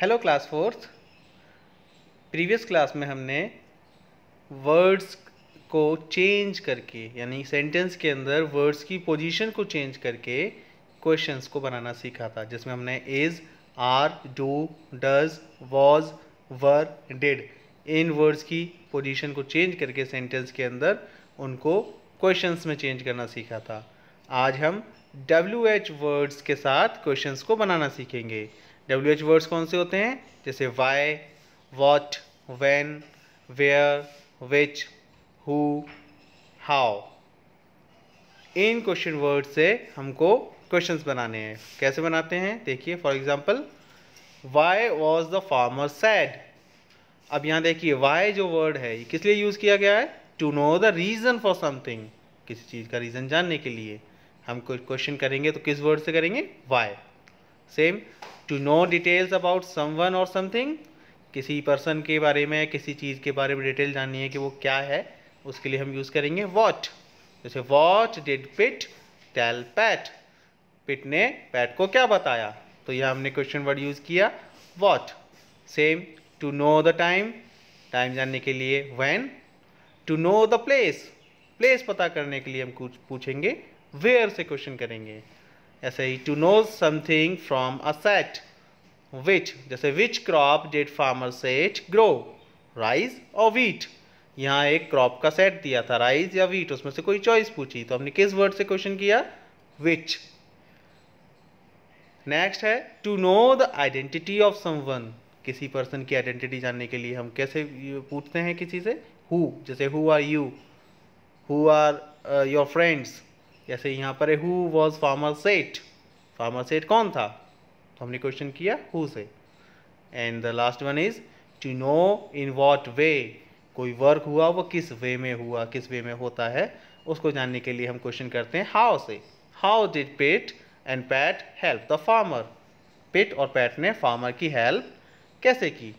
Hello class fourth previous class में हमने words को चेंज करके यानी सेंटेंस के अंदर वर्ड्स की पोजीशन को चेंज करके क्वेश्चंस को बनाना सीखा था जिसमें हमने is are do does was were did इन वर्ड्स की पोजीशन को चेंज करके सेंटेंस के अंदर उनको क्वेश्चंस में चेंज करना सीखा था आज हम डब्ल्यू एच वर्ड्स के साथ क्वेश्चंस को बनाना सीखेंगे डब्ल्यू एच वर्ड्स कौन से होते हैं जैसे why what when where which who how इन क्वेश्चन वर्ड से हमको क्वेश्चंस बनाने हैं कैसे बनाते हैं देखिए for example why was the farmer said अब यहाँ देखिए वाई जो वर्ड है किस लिए यूज़ किया गया है to know the reason for something किसी चीज़ का रीज़न जानने के लिए हम कोई क्वेश्चन करेंगे तो किस वर्ड से करेंगे why same to know details about someone और समथिंग किसी पर्सन के बारे में किसी चीज़ के बारे में डिटेल जाननी है कि वो क्या है उसके लिए हम यूज़ करेंगे वॉट जैसे what did Pit tell Pat Pit ने पैट को क्या बताया तो यह हमने क्वेश्चन वर्ड यूज़ किया what same to know the time time जानने के लिए when to know the place place पता करने के लिए हम कुछ पूछेंगे वेयर से क्वेश्चन करेंगे ही to know something from a set which जैसे which crop did farmer Seth grow rice और वीट यहाँ एक क्रॉप का सेट दिया था राइस या वीट उसमें से कोई चॉइस पूछी तो हमने किस वर्ड से क्वेश्चन किया विच नेक्स्ट है to know the identity of someone किसी पर्सन की आइडेंटिटी जानने के लिए हम कैसे पूछते हैं किसी से हु जैसे who are you who are your friends जैसे यहाँ पर है who was farmer Seth farmer Seth कौन था तो हमने क्वेश्चन किया हु से and the last one is to know in what way कोई वर्क हुआ वो किस वे में हुआ किस वे में होता है उसको जानने के लिए हम क्वेश्चन करते हैं हाउ से how did Pit and Pat help the farmer Pit और पैट ने फार्मर की हेल्प कैसे की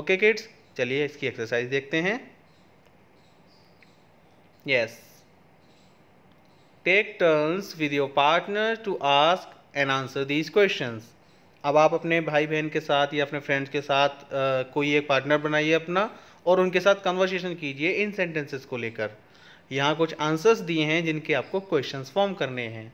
ओके किड्स चलिए इसकी एक्सरसाइज देखते हैं yes yes. Take turns with your partner to ask and answer these question अब आप अपने भाई बहन के साथ या अपने फ्रेंड्स के साथ आ, कोई एक पार्टनर बनाइए अपना और उनके साथ कन्वर्सेशन कीजिए इन सेंटेंसेस को लेकर यहाँ कुछ आंसर्स दिए हैं जिनके आपको क्वेश्चन फॉर्म करने हैं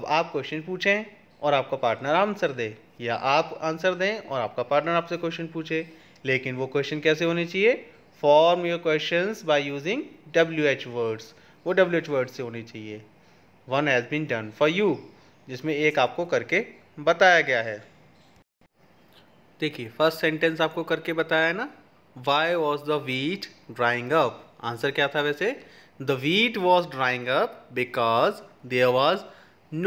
अब आप क्वेश्चन पूछें और आपका पार्टनर आंसर दे या आप आंसर दें और आपका पार्टनर आपसे क्वेश्चन पूछे लेकिन वो क्वेश्चन कैसे होने चाहिए form your question by using W H words वो डब्ल्यू एच वर्ड से होनी चाहिए one has been done for you जिसमें एक आपको करके बताया गया है देखिए फर्स्ट सेंटेंस आपको करके बताया है ना why was the wheat drying up answer क्या था वैसे the wheat was drying up because there was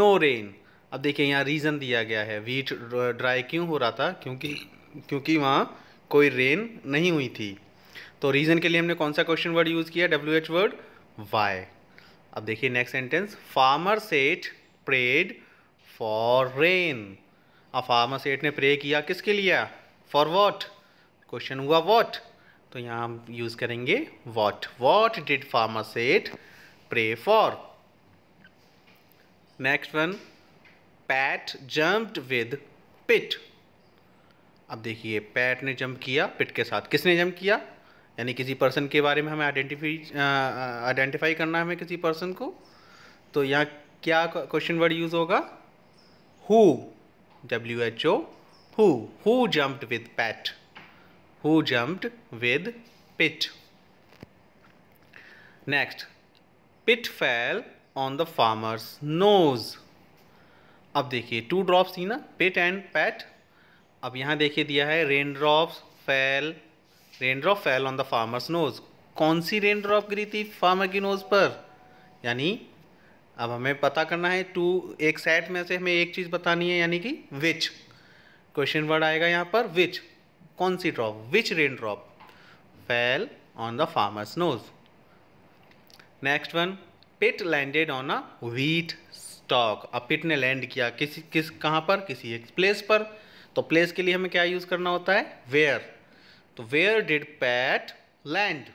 no rain अब देखिए यहाँ रीज़न दिया गया है वीट ड्राई क्यों हो रहा था क्योंकि क्योंकि वहाँ कोई रेन नहीं हुई थी तो रीज़न के लिए हमने कौन सा क्वेश्चन वर्ड यूज़ किया डब्ल्यू एच वर्ड वाई अब देखिए next sentence farmer Seth prayed for rain अब फार्मर सेठ ने प्रे किया किसके लिए फॉर वॉट क्वेश्चन हुआ वॉट तो यहाँ हम यूज़ करेंगे what what did farmer Seth pray for next one Pat jumped with Pit अब देखिए पैट ने जंप किया पिट के साथ किसने जंप किया यानी किसी पर्सन के बारे में हमें आइडेंटिफाई आइडेंटिफाई करना है हमें किसी पर्सन को तो यहाँ क्या क्वेश्चन वर्ड यूज़ होगा who W H O who who jumped with Pat who jumped with Pit next Pit fell on the farmer's nose अब देखिए टू ड्रॉप्स थी ना पिट एंड पैट अब यहाँ देखिए दिया है raindrops fell raindrop fell on the farmer's nose कौन सी रेनड्रॉप गिरी थी फार्मर की नोज पर यानी अब हमें पता करना है टू एक सेट में से हमें एक चीज़ बतानी है यानी कि विच क्वेश्चन वर्ड आएगा यहाँ पर विच कौन सी drop which raindrop fell on the farmer's nose next one Pit landed on a wheat stalk अब पिट ने लैंड किया किसी किस कहाँ पर किसी एक प्लेस पर तो प्लेस के लिए हमें क्या यूज़ करना होता है वेयर तो where did Pat land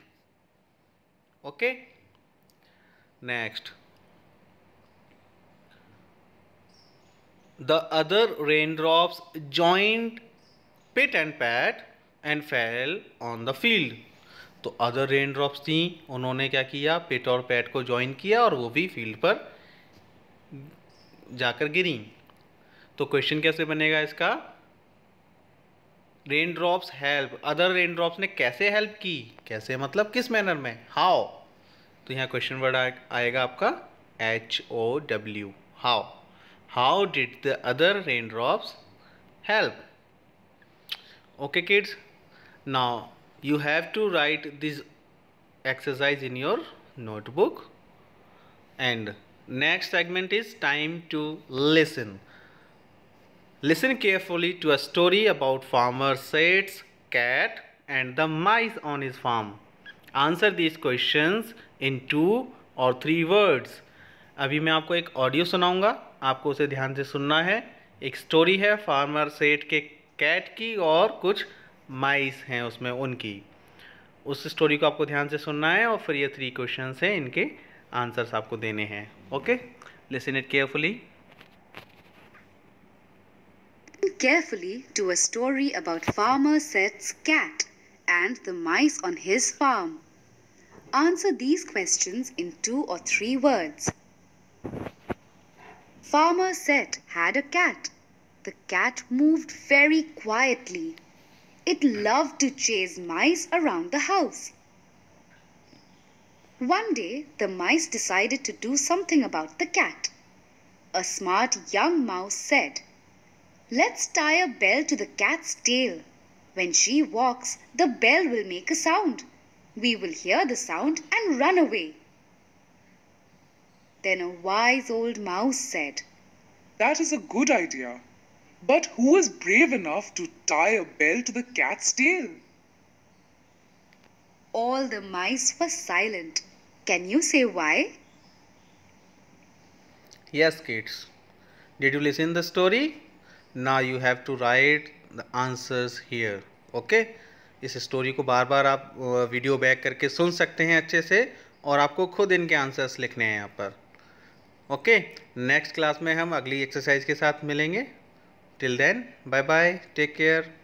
okay next other rain raindrops joined Pit and Pat and fell on the field तो अदर रेनड्रॉप्स थी उन्होंने क्या किया पिट और पैट को ज्वाइन किया और वो भी फील्ड पर जाकर गिरी तो क्वेश्चन कैसे बनेगा इसका raindrops help other raindrops ने कैसे हेल्प की कैसे मतलब किस मैनर में हाओ तो यहाँ क्वेश्चन वर्ड आएगा आपका H O W how how did the other raindrops help okay kids now you have to write this exercise in your notebook and next segment is time to listen Listen carefully to a story about farmer Seth's cat and the mice on his farm. Answer these questions in two or three words. अभी मैं आपको एक audio सुनाऊंगा आपको उसे ध्यान से सुनना है एक स्टोरी है फार्मर सेठ के कैट की और कुछ माइस हैं उसमें उनकी उस स्टोरी को आपको ध्यान से सुनना है और फिर ये थ्री क्वेश्चन हैं इनके आंसर्स आपको देने हैं okay listen it carefully carefully to a story about Farmer Seth's cat and the mice on his farm. Answer these questions in two or three words. Farmer Seth had a cat. The cat moved very quietly. It loved to chase mice around the house. One day, the mice decided to do something about the cat. A smart young mouse said, Let's tie a bell to the cat's tail. When she walks, the bell will make a sound. We will hear the sound and run away. Then a wise old mouse said, That is a good idea. But who is brave enough to tie a bell to the cat's tail? All the mice were silent. Can you say why? Yes, kids. Did you listen the story? ना you have to write the answers here okay इस story को बार बार आप video back करके सुन सकते हैं अच्छे से और आपको खुद इनके आंसर्स लिखने हैं यहाँ पर ओके नेक्स्ट क्लास में हम अगली एक्सरसाइज के साथ मिलेंगे till then bye bye take care